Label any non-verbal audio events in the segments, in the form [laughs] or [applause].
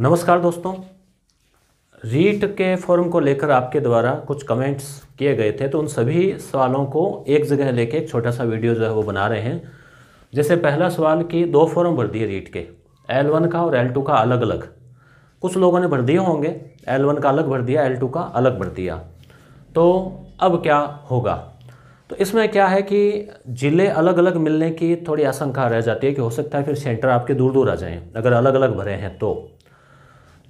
नमस्कार दोस्तों रीट के फॉर्म को लेकर आपके द्वारा कुछ कमेंट्स किए गए थे तो उन सभी सवालों को एक जगह लेके एक छोटा सा वीडियो जो है वो बना रहे हैं जैसे पहला सवाल कि दो फॉर्म भर दिए रीट के एल वन का और एल टू का अलग अलग कुछ लोगों ने भर दिए होंगे एल वन का अलग भर दिया एल टू का अलग भर दिया तो अब क्या होगा तो इसमें क्या है कि ज़िले अलग अलग मिलने की थोड़ी आशंका रह जाती है कि हो सकता है फिर सेंटर आपके दूर दूर आ जाएं अगर अलग अलग भरे हैं तो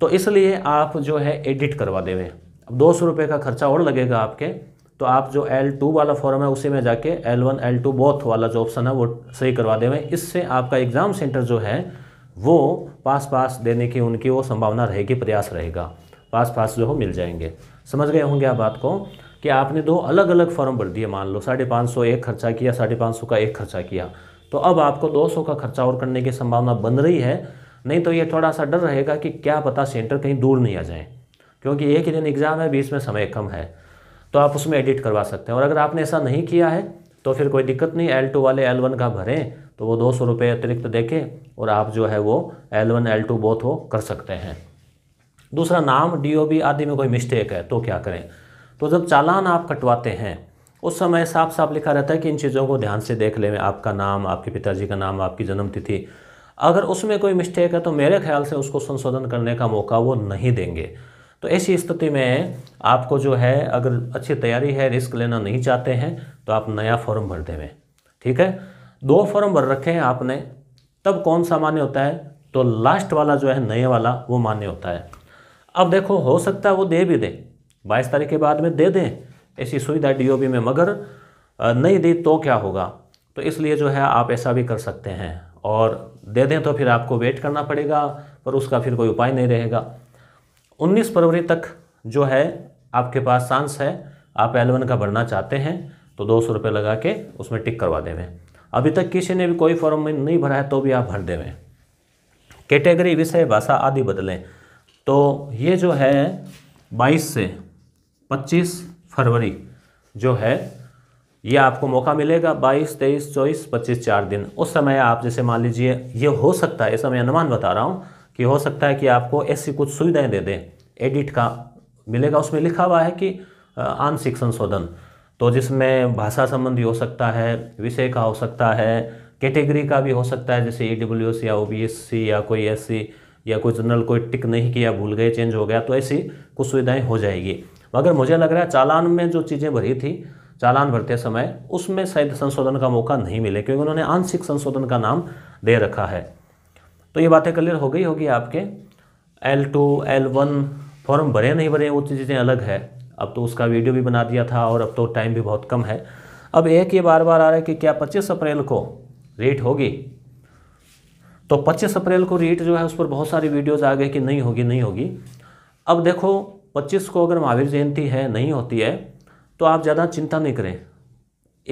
तो इसलिए आप जो है एडिट करवा देवें अब दो सौ रुपये का खर्चा और लगेगा आपके तो आप जो एल टू वाला फॉर्म है उसी में जाके L one L two both वाला जो ऑप्शन है वो सही करवा देवें इससे आपका एग्ज़ाम सेंटर जो है वो पास पास देने की उनकी वो संभावना रहेगी प्रयास रहेगा पास पास जो हो मिल जाएंगे समझ गए होंगे आप बात को कि आपने दो अलग अलग फॉर्म भर दिए मान लो साढ़े पाँच सौ एक खर्चा किया साढ़े पाँच सौ का एक खर्चा किया तो अब आपको दो सौ का खर्चा और करने की संभावना बन रही है नहीं तो ये थोड़ा सा डर रहेगा कि क्या पता सेंटर कहीं दूर नहीं आ जाए क्योंकि एक ही दिन एग्ज़ाम है बीच में समय कम है तो आप उसमें एडिट करवा सकते हैं और अगर आपने ऐसा नहीं किया है तो फिर कोई दिक्कत नहीं एल टू वाले एल वन का भरें तो वो दो सौ रुपये अतिरिक्त देखें और आप जो है वो L one L two both वो कर सकते हैं दूसरा नाम डी ओ बी आदि में कोई मिस्टेक है तो क्या करें तो जब चालान आप कटवाते हैं उस समय साफ साफ लिखा रहता है कि इन चीज़ों को ध्यान से देख लें आपका नाम आपके पिताजी का नाम आपकी जन्मतिथि अगर उसमें कोई मिस्टेक है तो मेरे ख्याल से उसको संशोधन करने का मौका वो नहीं देंगे तो ऐसी स्थिति में आपको जो है अगर अच्छी तैयारी है रिस्क लेना नहीं चाहते हैं तो आप नया फॉर्म भर देवें ठीक है दो फॉर्म भर रखे हैं आपने तब कौन सा मान्य होता है तो लास्ट वाला जो है नए वाला वो मान्य होता है अब देखो हो सकता है वो दे भी दे बाईस तारीख के बाद में दे दें ऐसी सुविधा डीओबी में मगर नहीं दी तो क्या होगा तो इसलिए जो है आप ऐसा भी कर सकते हैं और दे दें तो फिर आपको वेट करना पड़ेगा पर उसका फिर कोई उपाय नहीं रहेगा 19 फरवरी तक जो है आपके पास चांस है आप एल का भरना चाहते हैं तो दो सौ रुपये लगा के उसमें टिक करवा देवें अभी तक किसी ने भी कोई फॉर्म में नहीं भरा है तो भी आप भर देवें कैटेगरी विषय भाषा आदि बदलें तो ये जो है 22 से 25 फरवरी जो है ये आपको मौका मिलेगा 22, 23, 24, 25 चार दिन उस समय आप जैसे मान लीजिए ये हो सकता है ऐसा मैं अनुमान बता रहा हूँ कि हो सकता है कि आपको ऐसी कुछ सुविधाएं दे दें एडिट का मिलेगा उसमें लिखा हुआ है कि आंशिक संशोधन तो जिसमें भाषा संबंधी हो सकता है विषय का हो सकता है कैटेगरी का भी हो सकता है जैसे ई डब्ल्यू एस या ओ बी एस सी या कोई एस सी या कोई जनरल कोई टिक नहीं किया भूल गए चेंज हो गया तो ऐसी कुछ सुविधाएँ हो जाएगी मगर मुझे लग रहा है चालान में जो चीज़ें भरी थी चालान भरते समय उसमें शायद संशोधन का मौका नहीं मिले क्योंकि उन्होंने आंशिक संशोधन का नाम दे रखा है तो ये बातें क्लियर हो गई होगी आपके L two L one form भरे नहीं भरे वो चीज़ें अलग है अब तो उसका वीडियो भी बना दिया था और अब तो टाइम भी बहुत कम है अब एक ये बार बार आ रहा है कि क्या पच्चीस अप्रैल को रेट होगी तो 25 अप्रैल को रेट जो है उस पर बहुत सारी वीडियोज़ आ गए कि नहीं होगी नहीं होगी अब देखो 25 को अगर महावीर जयंती है नहीं होती है तो आप ज़्यादा चिंता नहीं करें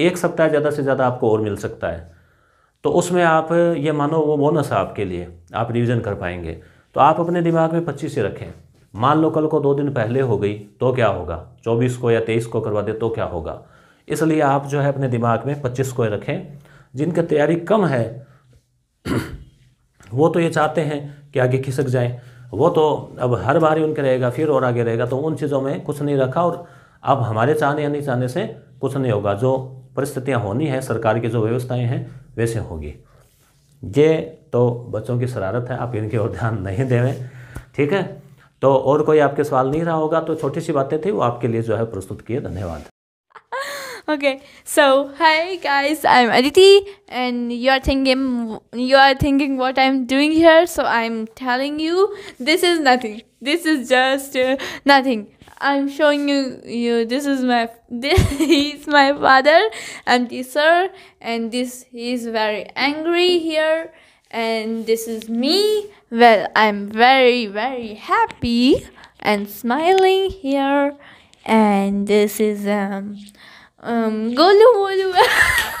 एक सप्ताह ज़्यादा से ज़्यादा आपको और मिल सकता है तो उसमें आप ये मानो वो बोनस है आपके लिए आप रिविज़न कर पाएंगे तो आप अपने दिमाग में पच्चीस ही रखें मान लो कल को दो दिन पहले हो गई तो क्या होगा चौबीस को या तेईस को करवा दे तो क्या होगा इसलिए आप जो है अपने दिमाग में पच्चीस को रखें जिनकी तैयारी कम है वो तो ये चाहते हैं कि आगे खिसक जाएं वो तो अब हर बार ही उनके रहेगा फिर और आगे रहेगा तो उन चीज़ों में कुछ नहीं रखा और अब हमारे चाहने या नहीं चाहने से कुछ नहीं होगा जो परिस्थितियाँ होनी है सरकार की जो व्यवस्थाएँ हैं वैसे होगी ये तो बच्चों की शरारत है आप इनके ओर ध्यान नहीं देवें ठीक है तो और कोई आपके सवाल नहीं रहा होगा तो छोटी सी बातें थी वो आपके लिए जो है प्रस्तुत किए धन्यवाद okay so hi guys I am Aditi and you are thinking you are thinking what I am doing here so I am telling you this is nothing this is just nothing I'm showing you you this is my [laughs] this is my father I'm sir. and this he's very angry here and this is me well I'm very very happy and smiling here and this is um um golu [laughs]